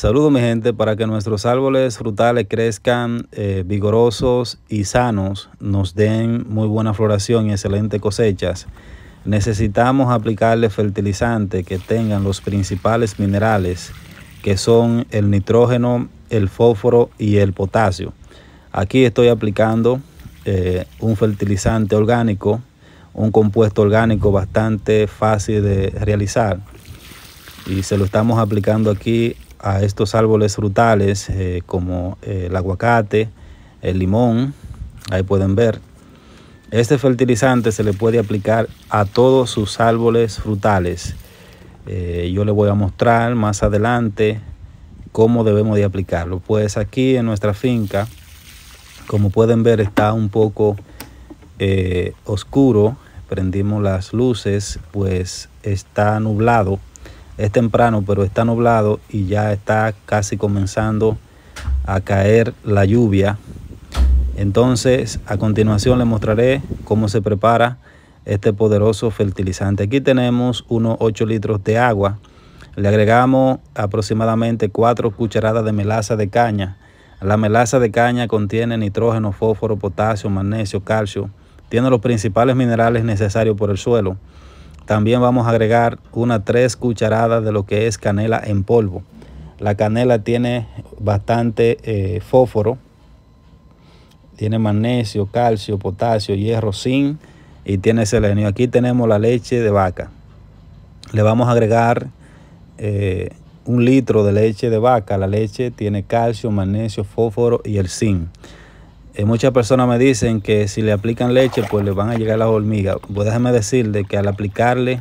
Saludos mi gente para que nuestros árboles frutales crezcan eh, vigorosos y sanos, nos den muy buena floración y excelentes cosechas. Necesitamos aplicarle fertilizantes que tengan los principales minerales que son el nitrógeno, el fósforo y el potasio. Aquí estoy aplicando eh, un fertilizante orgánico, un compuesto orgánico bastante fácil de realizar y se lo estamos aplicando aquí a estos árboles frutales eh, como eh, el aguacate, el limón, ahí pueden ver. Este fertilizante se le puede aplicar a todos sus árboles frutales. Eh, yo le voy a mostrar más adelante cómo debemos de aplicarlo. Pues aquí en nuestra finca, como pueden ver, está un poco oscuro. Prendimos las luces, pues está nublado es temprano, pero está nublado y ya está casi comenzando a caer la lluvia. Entonces, a continuación les mostraré cómo se prepara este poderoso fertilizante. Aquí tenemos unos 8 litros de agua. Le agregamos aproximadamente 4 cucharadas de melaza de caña. La melaza de caña contiene nitrógeno, fósforo, potasio, magnesio, calcio. Tiene los principales minerales necesarios por el suelo. También vamos a agregar unas tres cucharadas de lo que es canela en polvo. La canela tiene bastante eh, fósforo, tiene magnesio, calcio, potasio, hierro, zinc y tiene selenio. Aquí tenemos la leche de vaca. Le vamos a agregar eh, un litro de leche de vaca. La leche tiene calcio, magnesio, fósforo y el zinc. Eh, muchas personas me dicen que si le aplican leche, pues le van a llegar las hormigas. Pues déjame decirle que al aplicarle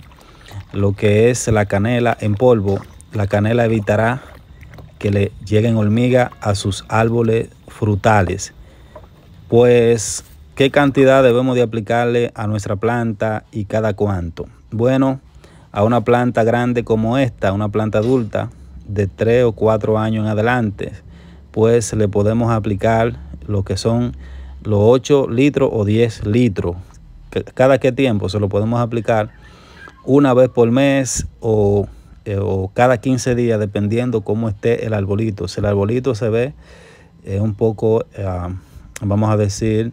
lo que es la canela en polvo, la canela evitará que le lleguen hormigas a sus árboles frutales. Pues, ¿qué cantidad debemos de aplicarle a nuestra planta y cada cuánto? Bueno, a una planta grande como esta, una planta adulta de 3 o 4 años en adelante, pues le podemos aplicar lo que son los 8 litros o 10 litros. Cada qué tiempo se lo podemos aplicar una vez por mes o, eh, cada 15 días, dependiendo cómo esté el arbolito. Si el arbolito se ve eh, un poco, ah, vamos a decir,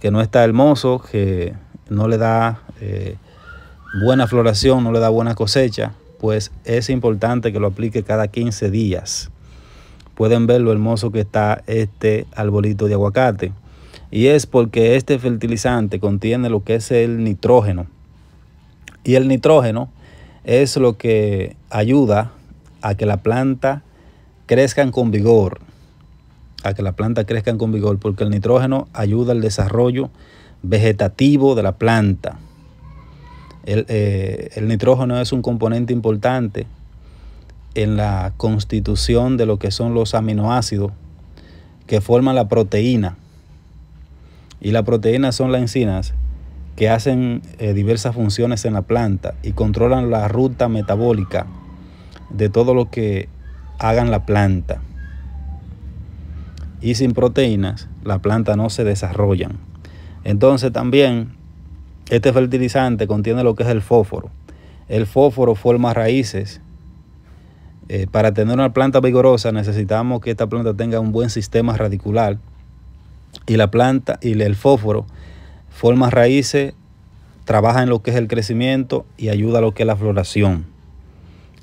que no está hermoso, que no le da eh, buena floración, no le da buena cosecha, pues es importante que lo aplique cada 15 días pueden ver lo hermoso que está este arbolito de aguacate. Y es porque este fertilizante contiene lo que es el nitrógeno. Y el nitrógeno es lo que ayuda a que la planta crezca con vigor, a que la planta crezca con vigor, porque el nitrógeno ayuda al desarrollo vegetativo de la planta. el eh, nitrógeno es un componente importante en la constitución de lo que son los aminoácidos que forman la proteína. Y la proteína son las enzimas que hacen eh, diversas funciones en la planta y controlan la ruta metabólica de todo lo que hagan la planta. Y sin proteínas, la planta no se desarrollan. Entonces también este fertilizante contiene lo que es el fósforo. El fósforo forma raíces eh, para tener una planta vigorosa necesitamos que esta planta tenga un buen sistema radicular y la planta y el fósforo forma raíces, trabaja en lo que es el crecimiento y ayuda a lo que es la floración,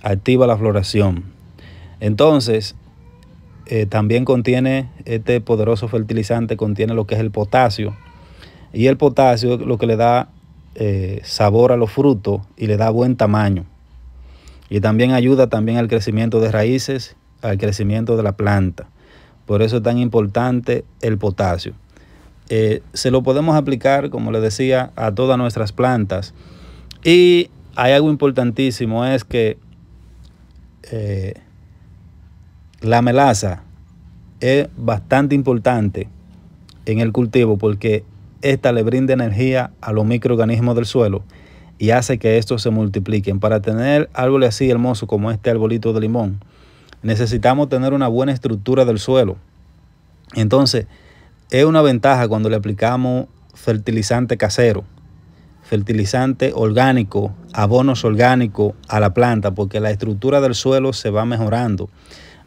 activa la floración. Entonces, eh, también contiene este poderoso fertilizante, contiene lo que es el potasio. Y el potasio es lo que le da eh, sabor a los frutos y le da buen tamaño. Y también ayuda también al crecimiento de raíces, al crecimiento de la planta. Por eso es tan importante el potasio. Eh, se lo podemos aplicar, como les decía, a todas nuestras plantas. Y hay algo importantísimo, es que eh, la melaza es bastante importante en el cultivo porque esta le brinda energía a los microorganismos del suelo y hace que estos se multipliquen. Para tener árboles así hermosos como este arbolito de limón, necesitamos tener una buena estructura del suelo. Entonces, es una ventaja cuando le aplicamos fertilizante casero, fertilizante orgánico, abonos orgánicos a la planta, porque la estructura del suelo se va mejorando,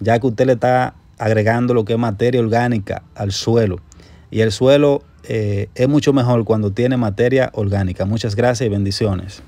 ya que usted le está agregando lo que es materia orgánica al suelo. Y el suelo eh, es mucho mejor cuando tiene materia orgánica. Muchas gracias y bendiciones.